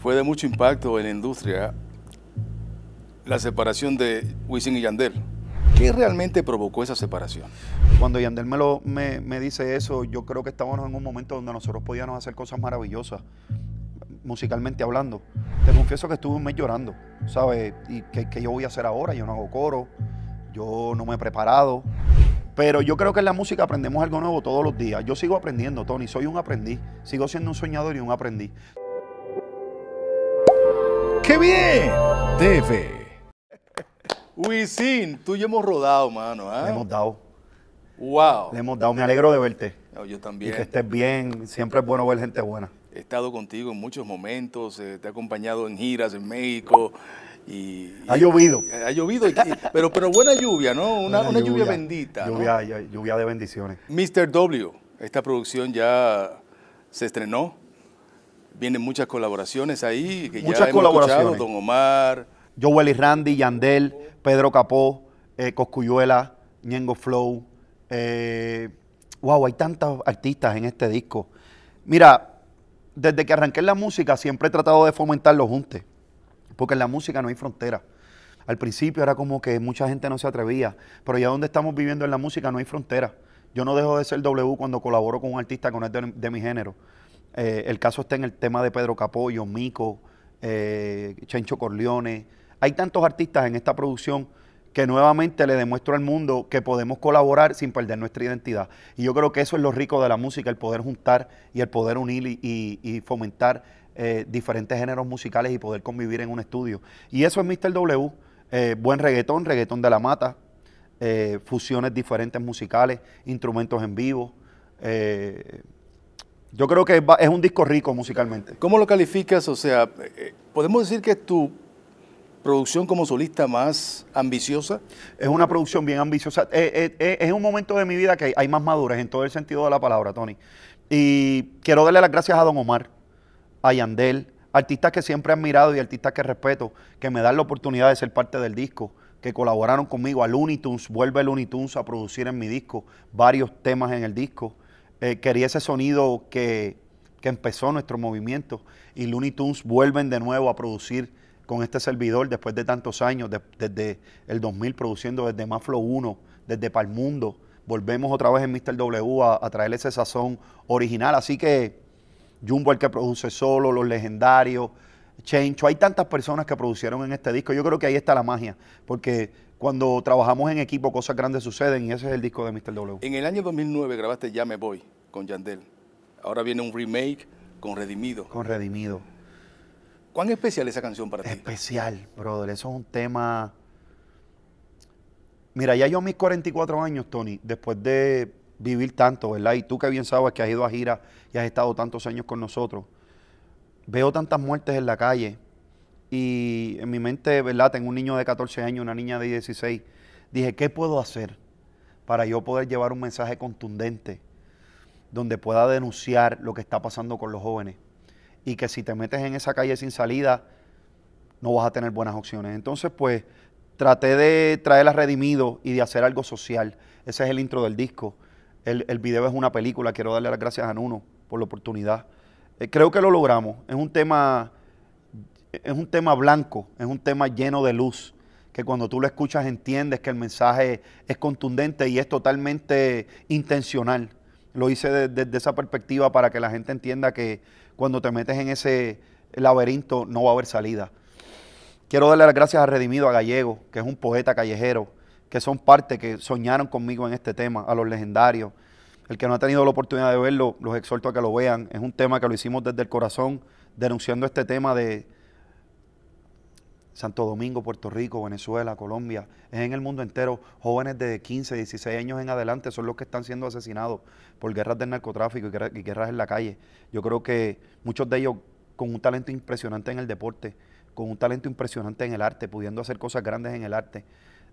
Fue de mucho impacto en la industria la separación de Wisin y Yandel. ¿Qué realmente provocó esa separación? Cuando Yandel me, lo, me, dice eso, yo creo que estábamos en un momento donde nosotros podíamos hacer cosas maravillosas, musicalmente hablando. Te confieso que estuve un mes llorando, ¿sabes? ¿Y qué yo voy a hacer ahora? Yo no hago coro, yo no me he preparado. Pero yo creo que en la música aprendemos algo nuevo todos los días. Yo sigo aprendiendo, Tony. Soy un aprendiz. Sigo siendo un soñador y un aprendiz. ¡Qué bien! TV. Wisin, tú y hemos rodado, mano. ¿ah? Le hemos dado. Wow. Le hemos dado. Me alegro de verte. yo también. que estés bien. Siempre es bueno ver gente buena. He estado contigo en muchos momentos. Eh, te he acompañado en giras en México. ha llovido. Ha, llovido, pero, pero buena lluvia, ¿no? Una, lluvia, bendita. lluvia de bendiciones. Mr. W, esta producción ya se estrenó. Vienen muchas colaboraciones ahí. Que muchas ya colaboraciones. escuchado, Don Omar. Joel y Randy, Yandel, Pedro Capó, eh, Coscuyuela, Ñengo Flow. Eh, wow, hay tantos artistas en este disco. Mira, desde que arranqué en la música siempre he tratado de fomentar los juntes, porque en la música no hay frontera. Al principio era como que mucha gente no se atrevía, pero ya donde estamos viviendo en la música no hay frontera. Yo no dejo de ser W cuando colaboro con un artista con no de mi género. Eh, el caso está en el tema de Pedro Capollo, Mico, eh, Chencho Corleone. Hay tantos artistas en esta producción que nuevamente le demuestro al mundo que podemos colaborar sin perder nuestra identidad. Y yo creo que eso es lo rico de la música, el poder juntar y el poder unir y, fomentar eh, diferentes géneros musicales y poder convivir en un estudio. Y eso es Mr. W, buen reggaetón, reggaetón de la mata, fusiones diferentes musicales, instrumentos en vivo. Yo creo que es un disco rico musicalmente. ¿Cómo lo calificas? O sea, eh, eh, ¿podemos decir que es tu producción como solista más ambiciosa? Es una producción bien ambiciosa. Eh, es un momento de mi vida que hay más maduras en todo el sentido de la palabra, Tony. Y quiero darle las gracias a Don Omar, a Yandel, artistas que siempre he admirado y artistas que respeto, que me dan la oportunidad de ser parte del disco que colaboraron conmigo a Looney Tunes, vuelve Looney Tunes a producir en mi disco varios temas en el disco. Eh, quería ese sonido que, empezó nuestro movimiento. Y Looney Tunes vuelven de nuevo a producir con este servidor después de tantos años, desde el 2000 produciendo desde Maflo 1, desde Palmundo. Volvemos otra vez en Mr. W a, a traer ese sazón original. Así que Jumbo el que produce solo, los legendarios, Chencho. Hay tantas personas que produjeron en este disco. Yo creo que ahí está la magia, porque cuando trabajamos en equipo, cosas grandes suceden y ese es el disco de Mr. W. En el año 2009 grabaste Ya Me Voy con Yandel. Ahora viene un remake con Redimido. Con Redimido. ¿Cuán especial es esa canción para ti? Especial, brother. Eso es un tema. Mira, ya yo a mis 44 años, Tony, después de vivir tanto, ¿verdad? Y tú que bien sabes que has ido a gira y has estado tantos años con nosotros, veo tantas muertes en la calle y en mi mente, ¿verdad? Tengo un niño de 14 años, una niña de 16. Dije, ¿qué puedo hacer para yo poder llevar un mensaje contundente donde pueda denunciar lo que está pasando con los jóvenes? Y que si te metes en esa calle sin salida, no vas a tener buenas opciones. Entonces, pues, traté de traer a Redimido y de hacer algo social. Ese es el intro del disco. El, video es una película. Quiero darle las gracias a Nuno por la oportunidad. Eh, creo que lo logramos. Es un tema es un tema blanco, es un tema lleno de luz, que cuando tú lo escuchas entiendes que el mensaje es contundente y es totalmente intencional. Lo hice desde esa perspectiva para que la gente entienda que cuando te metes en ese laberinto no va a haber salida. Quiero darle las gracias a Redimido, a Gallego, que es un poeta callejero, que son parte, que soñaron conmigo en este tema, a los legendarios. El que no ha tenido la oportunidad de verlo, los exhorto a que lo vean. Es un tema que lo hicimos desde el corazón, denunciando este tema de, Santo Domingo, Puerto Rico, Venezuela, Colombia, es en el mundo entero. Jóvenes de 15, 16 años en adelante son los que están siendo asesinados por guerras del narcotráfico y guerras, en la calle. Yo creo que muchos de ellos con un talento impresionante en el deporte, con un talento impresionante en el arte, pudiendo hacer cosas grandes en el arte,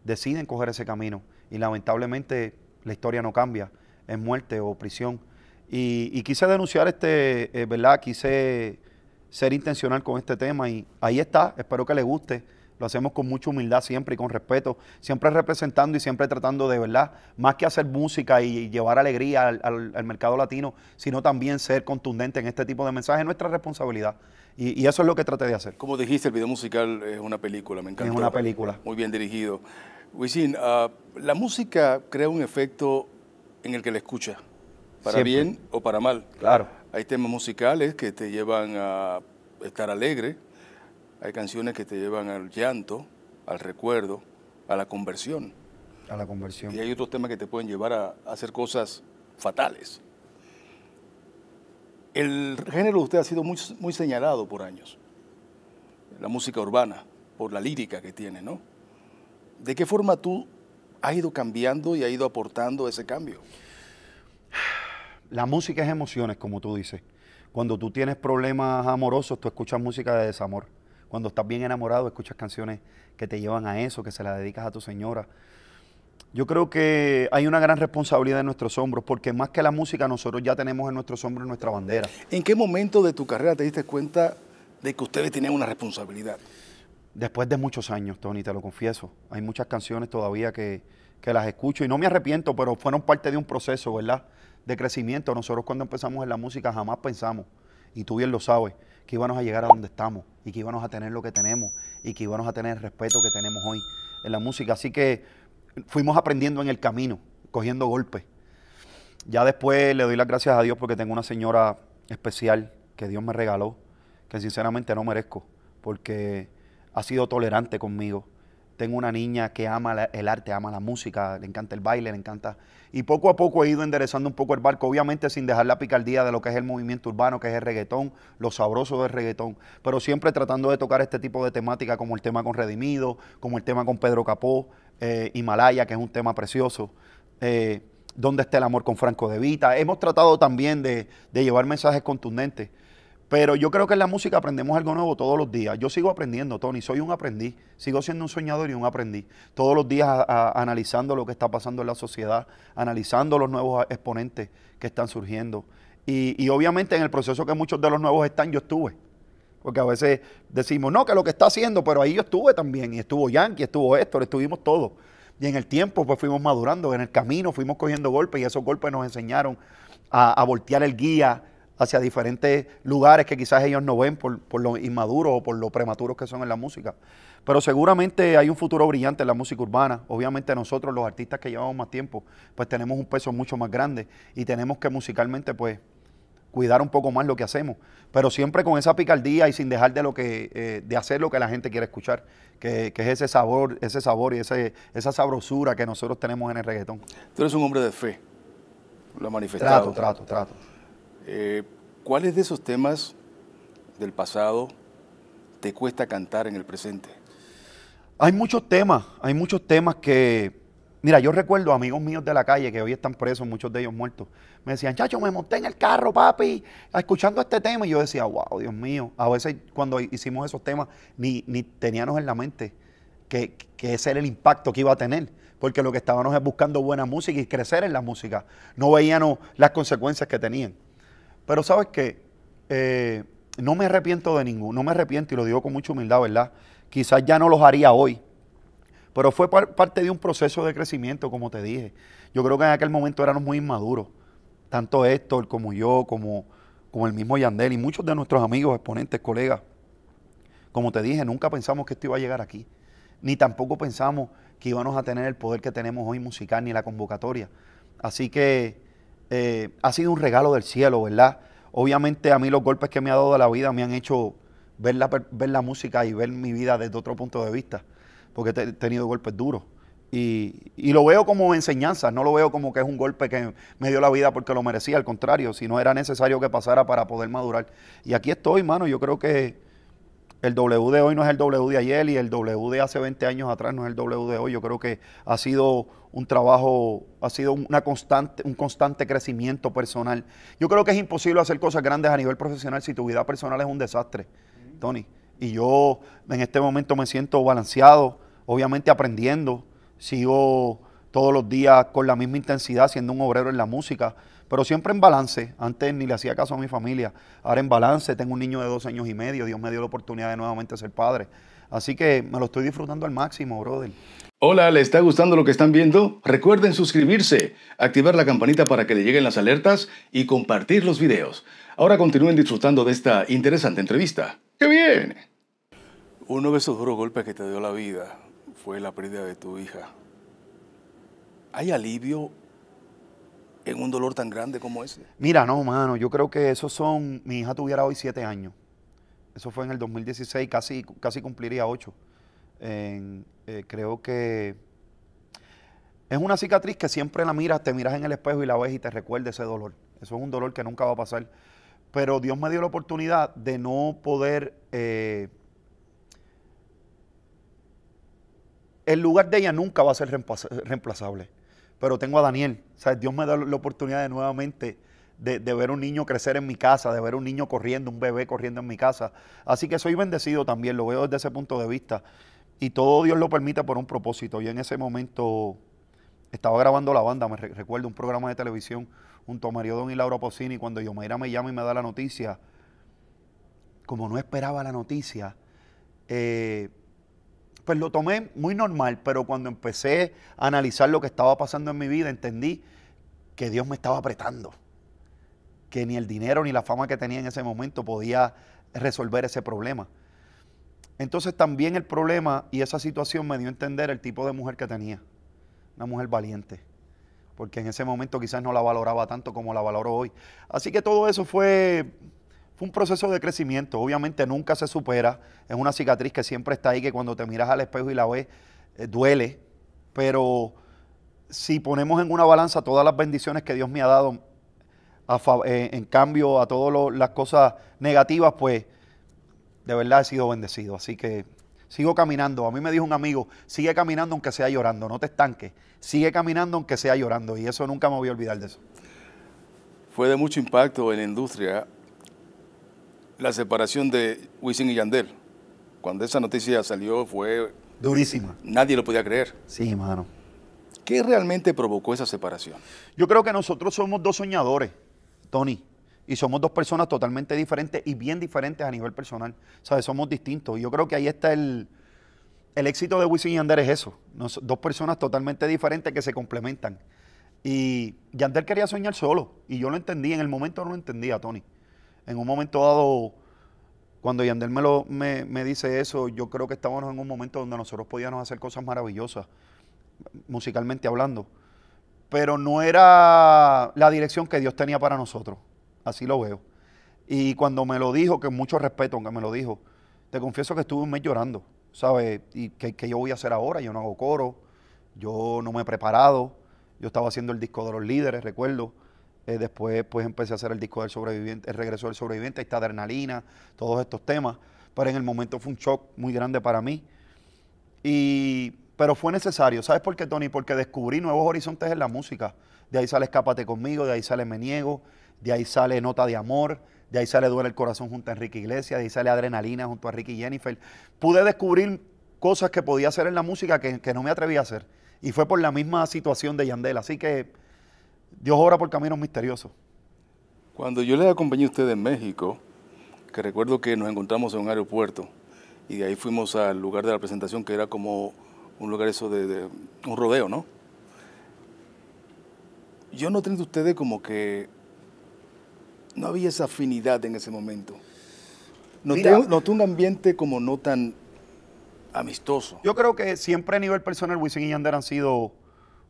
deciden coger ese camino y lamentablemente la historia no cambia, es muerte o prisión. Y, quise denunciar este, eh, ¿verdad? Quise ser intencional con este tema y ahí está, espero que le guste. Lo hacemos con mucha humildad siempre y con respeto, siempre representando y siempre tratando de verdad, más que hacer música y llevar alegría al, mercado latino, sino también ser contundente en este tipo de mensajes, nuestra responsabilidad. Y, eso es lo que traté de hacer. Como dijiste, el video musical es una película, me encanta. Es una película. Muy bien dirigido. Wisin, ah, la música crea un efecto en el que la escucha, para bien o para mal. Claro. Hay temas musicales que te llevan a estar alegre, hay canciones que te llevan al llanto, al recuerdo, a la conversión. A la conversión. Y hay otros temas que te pueden llevar a, hacer cosas fatales. El género de usted ha sido muy, muy señalado por años, la música urbana, por la lírica que tiene, ¿no? ¿De qué forma tú has ido cambiando y ha ido aportando ese cambio? la música es emociones, como tú dices. Cuando tú tienes problemas amorosos, tú escuchas música de desamor. Cuando estás bien enamorado, escuchas canciones que te llevan a eso, que se las dedicas a tu señora. Yo creo que hay una gran responsabilidad en nuestros hombros, porque más que la música, nosotros ya tenemos en nuestros hombros nuestra bandera. ¿En qué momento de tu carrera te diste cuenta de que ustedes tienen una responsabilidad? Después de muchos años, Tony, te lo confieso. Hay muchas canciones todavía que, que las escucho y no me arrepiento, pero fueron parte de un proceso, ¿verdad? de crecimiento. Nosotros cuando empezamos en la música jamás pensamos, y tú bien lo sabes, que íbamos a llegar a donde estamos y que íbamos a tener lo que tenemos y que íbamos a tener el respeto que tenemos hoy en la música. Así que fuimos aprendiendo en el camino, cogiendo golpes. Ya después le doy las gracias a Dios porque tengo una señora especial que Dios me regaló, que sinceramente no merezco, porque ha sido tolerante conmigo, tengo una niña que ama el arte, ama la música, le encanta el baile, le encanta... Y poco a poco he ido enderezando un poco el barco, obviamente sin dejar la picardía de lo que es el movimiento urbano, que es el reggaetón, lo sabroso del reggaetón, pero siempre tratando de tocar este tipo de temática como el tema con Redimido, como el tema con Pedro Capó, eh, Himalaya, que es un tema precioso. Eh, ¿Dónde está el amor con Franco de Vita? Hemos tratado también de llevar mensajes contundentes. Pero yo creo que en la música aprendemos algo nuevo todos los días. Yo sigo aprendiendo, Tony, soy un aprendiz, sigo siendo un soñador y un aprendiz. Todos los días analizando lo que está pasando en la sociedad, analizando los nuevos exponentes que están surgiendo. Y, obviamente en el proceso que muchos de los nuevos están, yo estuve. Porque a veces decimos, no, que lo que está haciendo, pero ahí yo estuve también. Y estuvo Yankee, estuvo Héctor, estuvimos todos. Y en el tiempo pues fuimos madurando, en el camino fuimos cogiendo golpes y esos golpes nos enseñaron a voltear el guía, hacia diferentes lugares que quizás ellos no ven por, lo inmaduros o por lo prematuros que son en la música. Pero seguramente hay un futuro brillante en la música urbana. Obviamente nosotros, los artistas que llevamos más tiempo, pues tenemos un peso mucho más grande y tenemos que musicalmente, pues, cuidar un poco más lo que hacemos, pero siempre con esa picardía y sin dejar de lo que eh, de hacer lo que la gente quiere escuchar, que, es ese sabor, ese sabor y ese, esa sabrosura que nosotros tenemos en el reggaetón. Tú eres un hombre de fe, lo manifestaste. manifestado. Trato, trato, trato. Eh, ¿Cuáles de esos temas del pasado te cuesta cantar en el presente? Hay muchos temas, hay muchos temas que... Mira, yo recuerdo amigos míos de la calle que hoy están presos, muchos de ellos muertos. Me decían, chacho, me monté en el carro, papi, escuchando este tema. Y yo decía, wow, Dios mío. A veces cuando hicimos esos temas, ni, teníamos en la mente que, que ese era el impacto que iba a tener porque lo que estábamos es buscando buena música y crecer en la música. No veíamos las consecuencias que tenían. Pero sabes qué, eh, no me arrepiento de ninguno, no me arrepiento y lo digo con mucha humildad, ¿verdad? Quizás ya no los haría hoy, pero fue parte de un proceso de crecimiento, como te dije. Yo creo que en aquel momento éramos muy inmaduros, tanto Héctor como yo, como, como el mismo Yandel y muchos de nuestros amigos, exponentes, colegas. Como te dije, nunca pensamos que esto iba a llegar aquí, ni tampoco pensamos que íbamos a tener el poder que tenemos hoy musical ni la convocatoria. Así que eh, ha sido un regalo del cielo, ¿verdad? Obviamente a mí los golpes que me ha dado la vida me han hecho ver la, ver la música y ver mi vida desde otro punto de vista, porque he tenido golpes duros. Y, y, lo veo como enseñanza, no lo veo como que es un golpe que me dio la vida porque lo merecía, al contrario, si no era necesario que pasara para poder madurar. Y aquí estoy, mano, yo creo que el W de hoy no es el W de ayer y el W de hace 20 años atrás no es el W de hoy. Yo creo que ha sido un trabajo, ha sido una constante, un constante crecimiento personal. Yo creo que es imposible hacer cosas grandes a nivel profesional si tu vida personal es un desastre, Tony. Y yo en este momento me siento balanceado, obviamente aprendiendo, sigo todos los días con la misma intensidad siendo un obrero en la música pero siempre en balance. Antes ni le hacía caso a mi familia, ahora en balance. Tengo un niño de dos años y medio, Dios me dio la oportunidad de nuevamente ser padre. Así que me lo estoy disfrutando al máximo, brother. Hola, ¿le está gustando lo que están viendo? Recuerden suscribirse, activar la campanita para que le lleguen las alertas y compartir los videos. Ahora continúen disfrutando de esta interesante entrevista. ¡Qué bien! Uno de esos duros golpes que te dio la vida fue la pérdida de tu hija. ¿Hay alivio en un dolor tan grande como ese? Mira, no, mano, yo creo que esos son, mi hija tuviera hoy siete años. Eso fue en el 2016, casi, casi cumpliría ocho. Eh, creo que es una cicatriz que siempre la miras, te miras en el espejo y la ves y te recuerda ese dolor. Eso es un dolor que nunca va a pasar. Pero Dios me dio la oportunidad de no poder... Eh, el lugar de ella nunca va a ser reemplazable pero tengo a Daniel. O Dios me da la oportunidad nuevamente de, ver un niño crecer en mi casa, de ver un niño corriendo, un bebé corriendo en mi casa. Así que soy bendecido también, lo veo desde ese punto de vista. Y todo Dios lo permite por un propósito. Yo en ese momento estaba grabando la banda, me recuerdo un programa de televisión junto a Mario Don y Laura Pocini, cuando yo me llama y me da la noticia, como no esperaba la noticia, eh, pues lo tomé muy normal, pero cuando empecé a analizar lo que estaba pasando en mi vida, entendí que Dios me estaba apretando, que ni el dinero ni la fama que tenía en ese momento podía resolver ese problema. Entonces también el problema y esa situación me dio a entender el tipo de mujer que tenía, una mujer valiente, porque en ese momento quizás no la valoraba tanto como la valoro hoy. Así que todo eso fue fue un proceso de crecimiento. Obviamente nunca se supera. Es una cicatriz que siempre está ahí, que cuando te miras al espejo y la ves, eh, duele. Pero si ponemos en una balanza todas las bendiciones que Dios me ha dado, eh, en cambio a todas las cosas negativas, pues de verdad he sido bendecido. Así que sigo caminando. A mí me dijo un amigo, sigue caminando aunque sea llorando, no te estanques. Sigue caminando aunque sea llorando. Y eso nunca me voy a olvidar de eso. Fue de mucho impacto en la industria la separación de Wisin y Yandel. Cuando esa noticia salió fue... Durísima. Nadie lo podía creer. Sí, hermano. ¿Qué realmente provocó esa separación? Yo creo que nosotros somos dos soñadores, Tony. Y somos dos personas totalmente diferentes y bien diferentes a nivel personal. sea, Somos distintos. Yo creo que ahí está el, éxito de Wisin y Yandel es eso. dos personas totalmente diferentes que se complementan. Y Yandel quería soñar solo. Y yo lo entendí. En el momento no lo entendía, Tony en un momento dado, cuando Yandel me, lo, me, dice eso, yo creo que estábamos en un momento donde nosotros podíamos hacer cosas maravillosas, musicalmente hablando. Pero no era la dirección que Dios tenía para nosotros. Así lo veo. Y cuando me lo dijo, que mucho respeto, aunque me lo dijo, te confieso que estuve un mes llorando, ¿sabes? ¿Y qué yo voy a hacer ahora? Yo no hago coro, yo no me he preparado, yo estaba haciendo el disco de los líderes, recuerdo eh, después pues empecé a hacer el disco del sobreviviente, el regreso del sobreviviente, ahí está adrenalina, todos estos temas. Pero en el momento fue un shock muy grande para mí. Y, pero fue necesario. ¿Sabes por qué, Tony? Porque descubrí nuevos horizontes en la música. De ahí sale Escápate conmigo, de ahí sale Me Niego, de ahí sale Nota de Amor, de ahí sale Duele el Corazón junto a Enrique Iglesias, de ahí sale Adrenalina junto a Ricky Jennifer. Pude descubrir cosas que podía hacer en la música que, no me atreví a hacer. Y fue por la misma situación de Yandel. Así que Dios obra por caminos misteriosos. Cuando yo le acompañé a ustedes en México, que recuerdo que nos encontramos en un aeropuerto y de ahí fuimos al lugar de la presentación que era como un lugar eso de, un rodeo, ¿no? Yo noté de ustedes como que no había esa afinidad en ese momento. No noté un ambiente como no tan amistoso. Yo creo que siempre a nivel personal Wisin y Yander han sido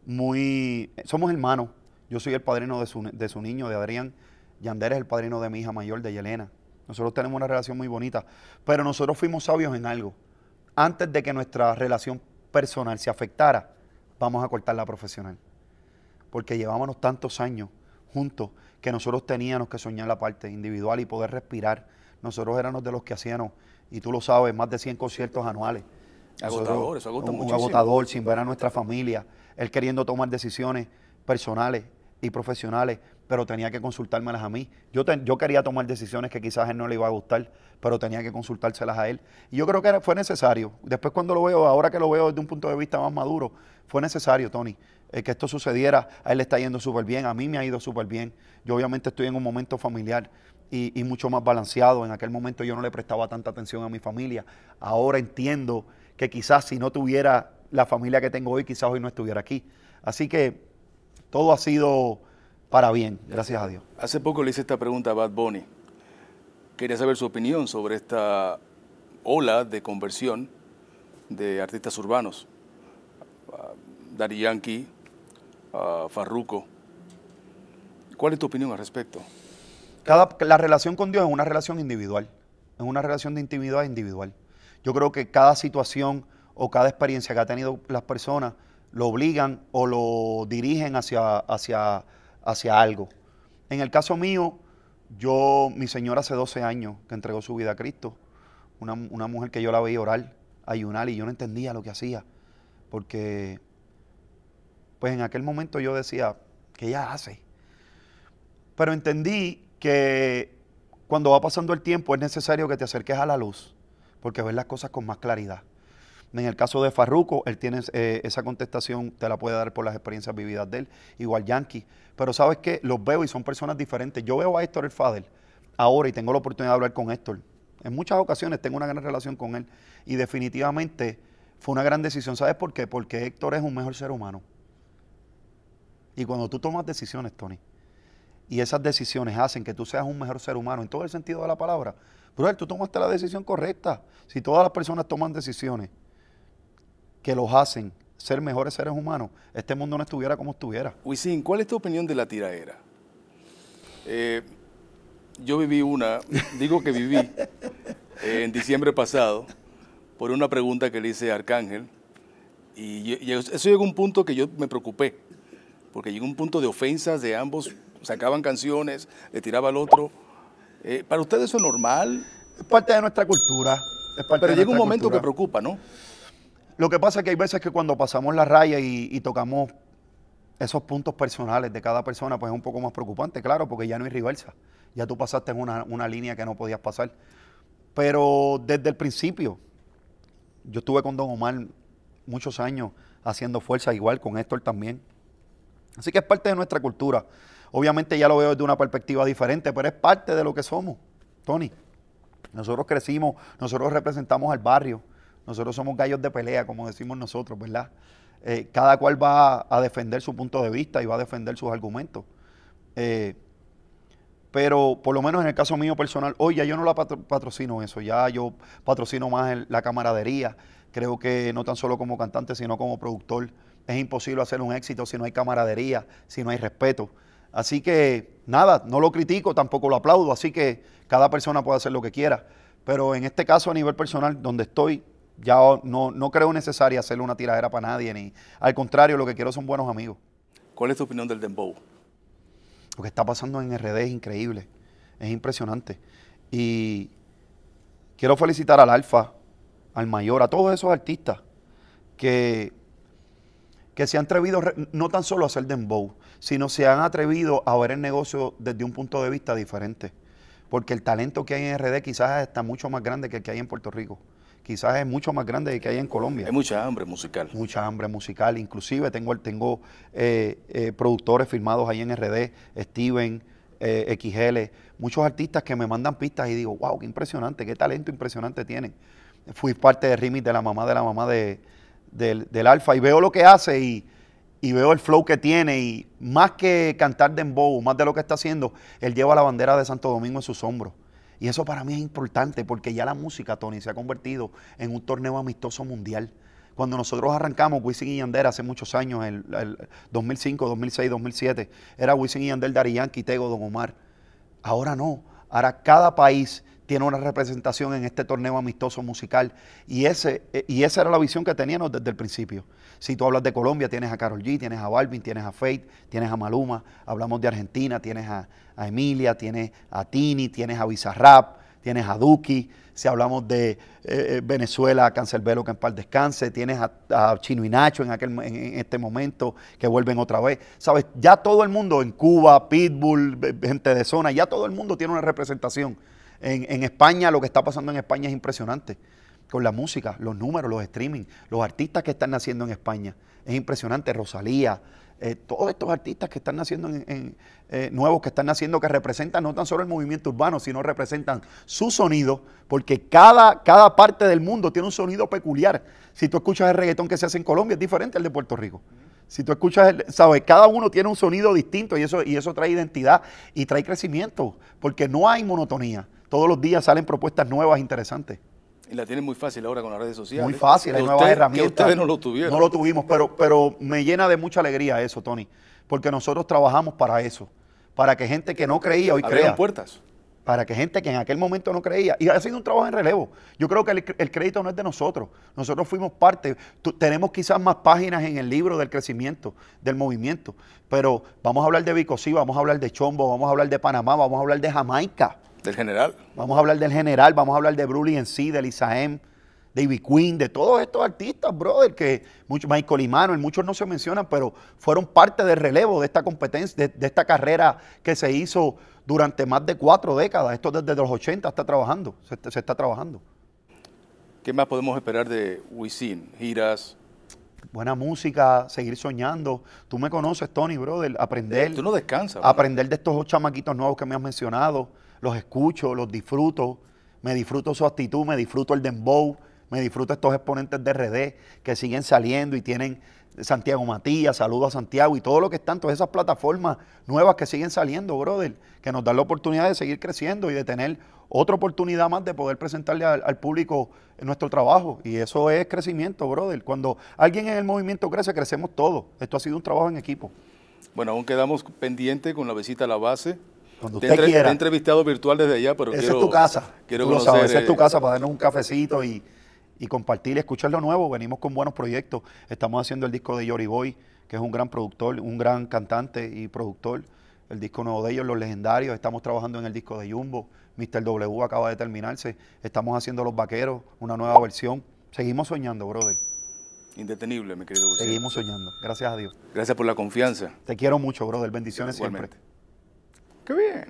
muy... Somos hermanos. Yo soy el padrino de su, niño, de Adrián. Yander es el padrino de mi hija mayor, de Yelena. Nosotros tenemos una relación muy bonita, pero nosotros fuimos sabios en algo. Antes de que nuestra relación personal se afectara, vamos a cortar la profesional. Porque llevábamos tantos años juntos que nosotros teníamos que soñar la parte individual y poder respirar. Nosotros éramos de los que hacíamos, y tú lo sabes, más de 100 conciertos anuales. agotador, eso agota un agotador sin ver a nuestra familia, él queriendo tomar decisiones personales y profesionales, pero tenía que consultármelas a mí. Yo, yo quería tomar decisiones que quizás a él no le iba a gustar, pero tenía que consultárselas a él. Y yo creo que fue necesario. Después cuando lo veo, ahora que lo veo desde un punto de vista más maduro, fue necesario, Tony, eh, que esto sucediera. A él le está yendo súper bien, a mí me ha ido súper bien. Yo obviamente estoy en un momento familiar y, y mucho más balanceado. En aquel momento yo no le prestaba tanta atención a mi familia. Ahora entiendo que quizás si no tuviera la familia que tengo hoy, quizás hoy no estuviera aquí. Así que todo ha sido para bien, gracias a Dios. Hace poco le hice esta pregunta a Bad Bunny. Quería saber su opinión sobre esta ola de conversión de artistas urbanos. Ah, Dari Yankee, ah, Farruko. ¿Cuál es tu opinión al respecto? Cada, la relación con Dios es una relación individual, es una relación de intimidad individual. Yo creo que cada situación o cada experiencia que ha tenido las personas lo obligan o lo dirigen hacia, hacia, hacia algo. En el caso mío, yo, mi señora hace 12 años que entregó su vida a Cristo, una, una mujer que yo la veía orar, ayunar, y yo no entendía lo que hacía, porque pues en aquel momento yo decía, ¿qué ella hace? Pero entendí que cuando va pasando el tiempo es necesario que te acerques a la luz, porque ves las cosas con más claridad. En el caso de Farruco, él tiene eh, esa contestación, te la puede dar por las experiencias vividas de él, igual Yankee. Pero sabes que los veo y son personas diferentes. Yo veo a Héctor el Fader ahora y tengo la oportunidad de hablar con Héctor. En muchas ocasiones tengo una gran relación con él y definitivamente fue una gran decisión. ¿Sabes por qué? Porque Héctor es un mejor ser humano. Y cuando tú tomas decisiones, Tony, y esas decisiones hacen que tú seas un mejor ser humano en todo el sentido de la palabra, brother, tú tomaste la decisión correcta. Si todas las personas toman decisiones que los hacen ser mejores seres humanos, este mundo no estuviera como estuviera. Wisin, ¿cuál es tu opinión de la tiraera? Eh, yo viví una, digo que viví, eh, en diciembre pasado, por una pregunta que le hice a Arcángel, y, eso llegó a un punto que yo me preocupé, porque llegó un punto de ofensas de ambos, sacaban canciones, le tiraba al otro. Eh, ¿Para ustedes eso es normal? Es parte de nuestra cultura. Pero llega un momento que preocupa, ¿no? Lo que pasa es que hay veces que cuando pasamos la raya y, tocamos esos puntos personales de cada persona, pues es un poco más preocupante, claro, porque ya no hay reversa. Ya tú pasaste en una, línea que no podías pasar. Pero desde el principio, yo estuve con Don Omar muchos años haciendo fuerza, igual con Héctor también. Así que es parte de nuestra cultura. Obviamente ya lo veo desde una perspectiva diferente, pero es parte de lo que somos, Tony. Nosotros crecimos, nosotros representamos al barrio, nosotros somos gallos de pelea, como decimos nosotros, ¿verdad? Eh, cada cual va a, defender su punto de vista y va a defender sus argumentos. Eh, pero por lo menos en el caso mío personal, hoy ya yo no la patrocino eso, ya yo patrocino más la camaradería. Creo que no tan solo como cantante, sino como productor, es imposible hacer un éxito si no hay camaradería, si no hay respeto. Así que nada, no lo critico, tampoco lo aplaudo, así que cada persona puede hacer lo que quiera. Pero en este caso a nivel personal, donde estoy, ya no, creo necesario hacerle una tiradera para nadie, ni al contrario, lo que quiero son buenos amigos. ¿Cuál es tu opinión del Dembow? Lo que está pasando en RD es increíble, es impresionante. Y quiero felicitar al Alfa, al Mayor, a todos esos artistas que, que se han atrevido no tan solo a hacer dembow, sino se han atrevido a ver el negocio desde un punto de vista diferente. Porque el talento que hay en RD quizás está mucho más grande que el que hay en Puerto Rico quizás es mucho más grande que hay en Colombia. Hay mucha hambre musical. Mucha hambre musical. Inclusive tengo, tengo eh, eh, productores firmados ahí en RD, Steven, eh, XL, muchos artistas que me mandan pistas y digo, wow, qué impresionante, qué talento impresionante tienen. Fui parte de remix de la mamá de la mamá de, del, Alfa y veo lo que hace y, y veo el flow que tiene y más que cantar dembow, más de lo que está haciendo, él lleva la bandera de Santo Domingo en sus hombros. Y eso para mí es importante porque ya la música, Tony, se ha convertido en un torneo amistoso mundial. Cuando nosotros arrancamos Wisin y Yandel hace muchos años, el, el 2005, 2006, 2007, era Wisin y Yandel, Dari Yankee, Tego, Don Omar. Ahora no. Ahora cada país tiene una representación en este torneo amistoso musical. Y, ese, eh, y esa era la visión que teníamos desde el principio. Si tú hablas de Colombia, tienes a Carol G, tienes a Balvin, tienes a Faith, tienes a Maluma. Hablamos de Argentina, tienes a, Emilia, tienes a Tini, tienes a Bizarrap, tienes a Duki. Si hablamos de eh, eh, Venezuela Venezuela, Velo que en paz descanse, tienes a, Chino y Nacho en, aquel, en este momento, que vuelven otra vez. Sabes, ya todo el mundo en Cuba, Pitbull, gente de zona, ya todo el mundo tiene una representación en, España, lo que está pasando en España es impresionante con la música, los números, los streaming, los artistas que están naciendo en España. Es impresionante, Rosalía, eh, todos estos artistas que están naciendo en, eh, nuevos, que están naciendo, que representan no tan solo el movimiento urbano, sino representan su sonido, porque cada, cada parte del mundo tiene un sonido peculiar. Si tú escuchas el reggaetón que se hace en Colombia, es diferente al de Puerto Rico. Si tú escuchas, el, sabes, cada uno tiene un sonido distinto y eso, y eso trae identidad y trae crecimiento, porque no hay monotonía. Todos los días salen propuestas nuevas, interesantes. Y la tienen muy fácil ahora con las redes sociales. Muy fácil, hay nuevas herramientas. Que ustedes no lo tuvieron. No lo tuvimos, pero, pero me llena de mucha alegría eso, Tony, porque nosotros trabajamos para eso, para que gente que no creía hoy Abrieron crea. puertas. Para que gente que en aquel momento no creía. Y ha sido un trabajo en relevo. Yo creo que el, crédito no es de nosotros. Nosotros fuimos parte. tenemos quizás más páginas en el libro del crecimiento, del movimiento. Pero vamos a hablar de Vicosí, vamos a hablar de Chombo, vamos a hablar de Panamá, vamos a hablar de Jamaica. Del general. Vamos a hablar del general, vamos a hablar de Brully en sí, de M de Ivy Queen, de todos estos artistas, brother, que Michael y muchos no se mencionan, pero fueron parte del relevo de esta competencia, de, esta carrera que se hizo durante más de cuatro décadas. Esto desde los 80 está trabajando, se, está trabajando. ¿Qué más podemos esperar de Wisin? Giras, buena música, seguir soñando. Tú me conoces, Tony, brother, aprender. Tú no descansas. Aprender de estos chamaquitos nuevos que me has mencionado los escucho, los disfruto, me disfruto su actitud, me disfruto el dembow, me disfruto estos exponentes de RD que siguen saliendo y tienen Santiago Matías, saludo a Santiago y todo lo que están, todas esas plataformas nuevas que siguen saliendo, brother, que nos dan la oportunidad de seguir creciendo y de tener otra oportunidad más de poder presentarle al, público nuestro trabajo. Y eso es crecimiento, brother. Cuando alguien en el movimiento crece, crecemos todos. Esto ha sido un trabajo en equipo. Bueno, aún quedamos pendientes con la visita a la base cuando usted te he entrevistado virtual desde allá, pero Esa es tu casa. Quiero esa es tu eh, casa para darnos un cafecito y, y compartir, escuchar lo nuevo. Venimos con buenos proyectos. Estamos haciendo el disco de Yori Boy, que es un gran productor, un gran cantante y productor. El disco nuevo de ellos, Los Legendarios. Estamos trabajando en el disco de Jumbo. Mr. W acaba de terminarse. Estamos haciendo Los Vaqueros, una nueva versión. Seguimos soñando, brother. Indetenible, mi querido. Seguimos soñando. Gracias a Dios. Gracias por la confianza. Te quiero mucho, brother. Bendiciones siempre. career.